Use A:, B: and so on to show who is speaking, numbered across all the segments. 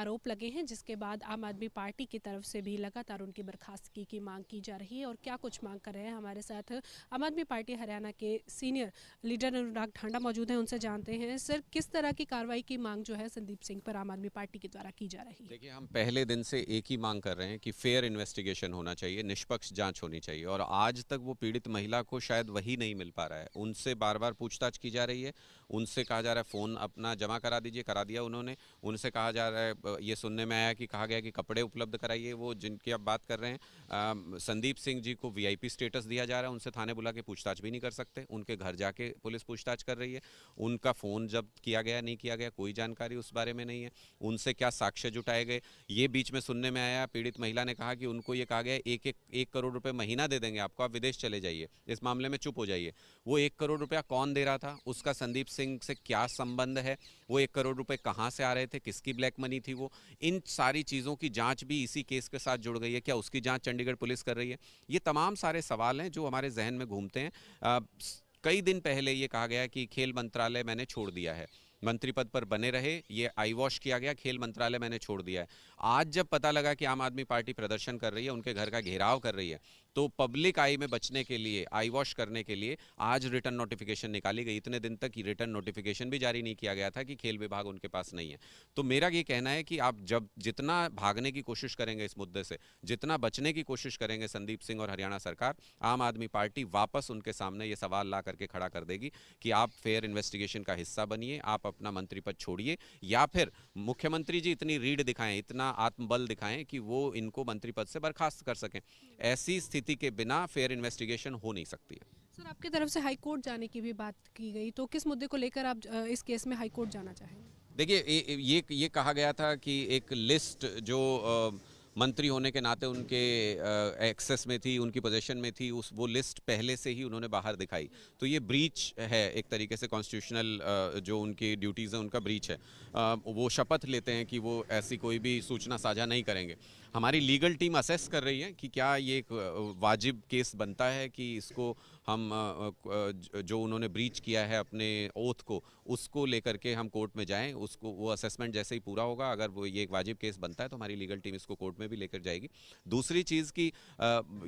A: आरोप लगे हैं जिसके बाद आम आदमी पार्टी की तरफ से भी लगातार उनकी बर्खास्तगी की मांग की जा रही है और क्या कुछ मांग कर रहे हैं हमारे साथ आम आदमी पार्टी हरियाणा के सीनियर लीडर अनुराग ढांडा मौजूद हैं उनसे जानते हैं सर किस तरह की कार्रवाई की मांग जो है संदीप सिंह पर आम आदमी पार्टी के द्वारा की जा रही है देखिए हम
B: पहले दिन से एक ही मांग कर रहे हैं कि फेयर इन्वेस्टिगेशन होना चाहिए निष्पक्ष जाँच होनी चाहिए और आज तक वो पीड़ित महिला को शायद वही नहीं मिल पा रहा है उनसे बार बार पूछताछ की जा रही है उनसे कहा जा रहा है फ़ोन अपना जमा करा दीजिए करा दिया उन्होंने उनसे कहा जा रहा है ये सुनने में आया कि कहा गया कि कपड़े उपलब्ध कराइए वो जिनकी आप बात कर रहे हैं आ, संदीप सिंह जी को वीआईपी स्टेटस दिया जा रहा है उनसे थाने बुला के पूछताछ भी नहीं कर सकते उनके घर जाके पुलिस पूछताछ कर रही है उनका फ़ोन जब किया गया नहीं किया गया कोई जानकारी उस बारे में नहीं है उनसे क्या साक्ष्य जुटाए गए ये बीच में सुनने में आया पीड़ित महिला ने कहा कि उनको ये कहा गया एक एक, एक करोड़ रुपये महीना दे देंगे आपको आप विदेश चले जाइए इस मामले में चुप हो जाइए वो एक करोड़ रुपया कौन दे रहा था उसका संदीप सिंह से क्या संबंध है वो एक करोड़ रुपये कहाँ से आ रहे थे किसकी ब्लैक मनी थी वो इन सारी चीज़ों की जांच भी इसी केस के साथ जुड़ गई है क्या उसकी जांच चंडीगढ़ पुलिस कर रही है ये तमाम सारे सवाल हैं जो हमारे जहन में घूमते हैं आ, कई दिन पहले ये कहा गया कि खेल मंत्रालय मैंने छोड़ दिया है मंत्री पद पर बने रहे ये आई वॉश किया गया खेल मंत्रालय मैंने छोड़ दिया है आज जब पता लगा कि आम आदमी पार्टी प्रदर्शन कर रही है उनके घर का घेराव कर रही है तो पब्लिक आई में बचने के लिए आई वॉश करने के लिए आज रिटर्न नोटिफिकेशन निकाली गई इतने दिन तक रिटर्न नोटिफिकेशन भी जारी नहीं किया गया था कि खेल विभाग उनके पास नहीं है तो मेरा ये कहना है कि आप जब जितना भागने की कोशिश करेंगे इस मुद्दे से जितना बचने की कोशिश करेंगे संदीप सिंह और हरियाणा सरकार आम आदमी पार्टी वापस उनके सामने ये सवाल ला करके खड़ा कर देगी कि आप फेयर इन्वेस्टिगेशन का हिस्सा बनिए आप अपना मंत्री पद छोड़िए या फिर मुख्यमंत्री जी इतनी रीढ़ दिखाएं इतना आत्मबल दिखाएं कि वो इनको मंत्री पद से बर्खास्त कर सकें ऐसी स्थिति के बिना फेयर इन्वेस्टिगेशन हो नहीं सकती है
A: सर आपकी तरफ से हाई कोर्ट जाने की भी बात की गई तो किस मुद्दे को लेकर आप इस केस में हाई कोर्ट जाना चाहेंगे
B: देखिए ये ये कहा गया था कि एक लिस्ट जो आ, मंत्री होने के नाते उनके एक्सेस में थी उनकी पोजेशन में थी उस वो लिस्ट पहले से ही उन्होंने बाहर दिखाई तो ये ब्रीच है एक तरीके से कॉन्स्टिट्यूशनल जो उनकी ड्यूटीज़ हैं उनका ब्रीच है वो शपथ लेते हैं कि वो ऐसी कोई भी सूचना साझा नहीं करेंगे हमारी लीगल टीम असेस कर रही है कि क्या ये एक वाजिब केस बनता है कि इसको हम जो उन्होंने ब्रीच किया है अपने ओथ को उसको लेकर के हम कोर्ट में जाएं उसको वो असेसमेंट जैसे ही पूरा होगा अगर वो ये एक वाजिब केस बनता है तो हमारी लीगल टीम इसको कोर्ट में भी लेकर जाएगी दूसरी चीज़ की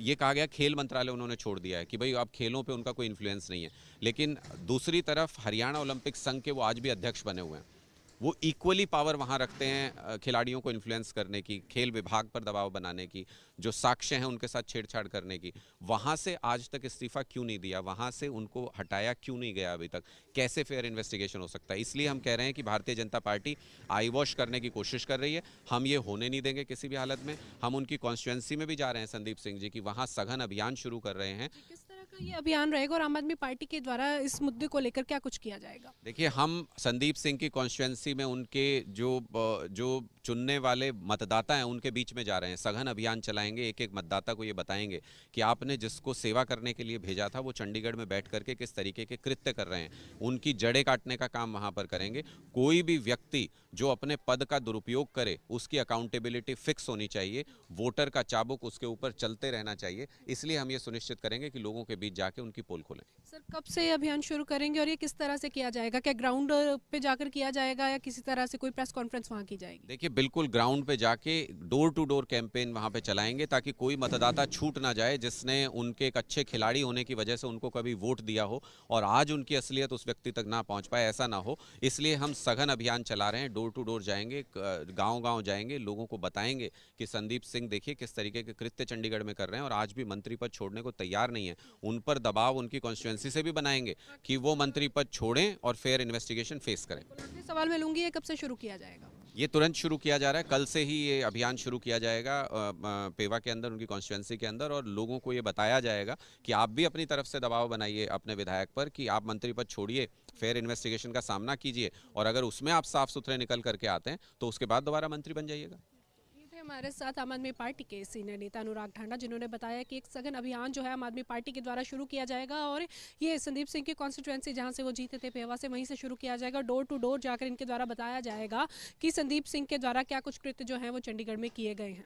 B: ये कहा गया खेल मंत्रालय उन्होंने छोड़ दिया है कि भाई अब खेलों पर उनका कोई इन्फ्लुएंस नहीं है लेकिन दूसरी तरफ हरियाणा ओलंपिक संघ के वो आज भी अध्यक्ष बने हुए हैं वो इक्वली पावर वहाँ रखते हैं खिलाड़ियों को इन्फ्लुएंस करने की खेल विभाग पर दबाव बनाने की जो साक्ष्य हैं उनके साथ छेड़छाड़ करने की वहाँ से आज तक इस्तीफा क्यों नहीं दिया वहाँ से उनको हटाया क्यों नहीं गया अभी तक कैसे फेयर इन्वेस्टिगेशन हो सकता है इसलिए हम कह रहे हैं कि भारतीय जनता पार्टी आई वॉश करने की कोशिश कर रही है हम ये होने नहीं देंगे किसी भी हालत में हम उनकी कॉन्स्टिट्युएंसी में भी जा रहे हैं संदीप सिंह जी की वहाँ सघन अभियान शुरू कर रहे हैं
A: तक ये अभियान रहेगा और आम आदमी पार्टी के द्वारा इस मुद्दे को लेकर क्या कुछ किया जाएगा
B: देखिए हम संदीप सिंह की कॉन्स्टिट्युएंसी में उनके जो जो चुनने वाले मतदाता हैं उनके बीच में जा रहे हैं सघन अभियान चलाएंगे एक एक मतदाता को ये बताएंगे कि आपने जिसको सेवा करने के लिए भेजा था वो चंडीगढ़ में बैठ करके किस तरीके के कृत्य कर रहे हैं उनकी जड़ें काटने का काम वहाँ पर करेंगे कोई भी व्यक्ति जो अपने पद का दुरुपयोग करे उसकी अकाउंटेबिलिटी फिक्स होनी चाहिए वोटर का चाबुक उसके ऊपर चलते रहना चाहिए इसलिए हम ये सुनिश्चित करेंगे कि लोगों के बीच जाके उनकी पोल खोलें सर
A: कब से ये अभियान शुरू करेंगे और ये किस तरह से किया जाएगा क्या ग्राउंड पे जाकर किया जाएगा या किसी तरह से कोई प्रेस कॉन्फ्रेंस वहाँ की जाएगी
B: देखिए बिल्कुल ग्राउंड पे जाके डोर टू डोर कैंपेन वहाँ पे चलाएंगे ताकि कोई मतदाता छूट ना जाए जिसने उनके एक अच्छे खिलाड़ी होने की वजह से उनको कभी वोट दिया हो और आज उनकी असलियत उस व्यक्ति तक ना पहुँच पाए ऐसा ना हो इसलिए हम सघन अभियान चला रहे हैं डोर टू डोर जाएंगे गांव-गांव जाएंगे लोगों को बताएंगे कि संदीप सिंह देखिए किस तरीके के कृत्य चंडीगढ़ में कर रहे हैं और आज भी मंत्री पद छोड़ने को तैयार नहीं है उन पर दबाव उनकी कॉन्स्टिट्युएंसी से भी बनाएंगे कि वो मंत्री पद छोड़ें और फेयर इन्वेस्टिगेशन फेस करें
A: सवाल मैं लूंगी ये कब से शुरू किया जाएगा
B: ये तुरंत शुरू किया जा रहा है कल से ही ये अभियान शुरू किया जाएगा पेवा के अंदर उनकी कॉन्स्टिट्युएंसी के अंदर और लोगों को ये बताया जाएगा कि आप भी अपनी तरफ से दबाव बनाइए अपने विधायक पर कि आप मंत्री पद छोड़िए फेयर इन्वेस्टिगेशन का सामना कीजिए और अगर उसमें आप साफ सुथरे निकल करके आते हैं तो उसके बाद दोबारा मंत्री बन जाइएगा
A: हमारे साथ आम आदमी पार्टी के सीनियर नेता अनुराग ढांडा जिन्होंने बताया कि एक सघन अभियान जो है आम आदमी पार्टी के द्वारा शुरू किया जाएगा और ये संदीप सिंह की कॉन्स्टिट्युएंसी जहाँ से वो जीते थे पेवा से वहीं से शुरू किया जाएगा डोर टू डोर जाकर इनके द्वारा बताया जाएगा कि संदीप सिंह के द्वारा क्या कुछ कृत्य जो है वो चंडीगढ़ में किए गए हैं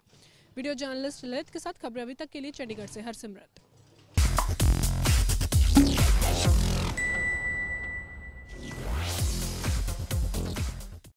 A: वीडियो जर्नलिस्ट ललित के साथ खबर अभी तक के लिए चंडीगढ़ से हरसिमरत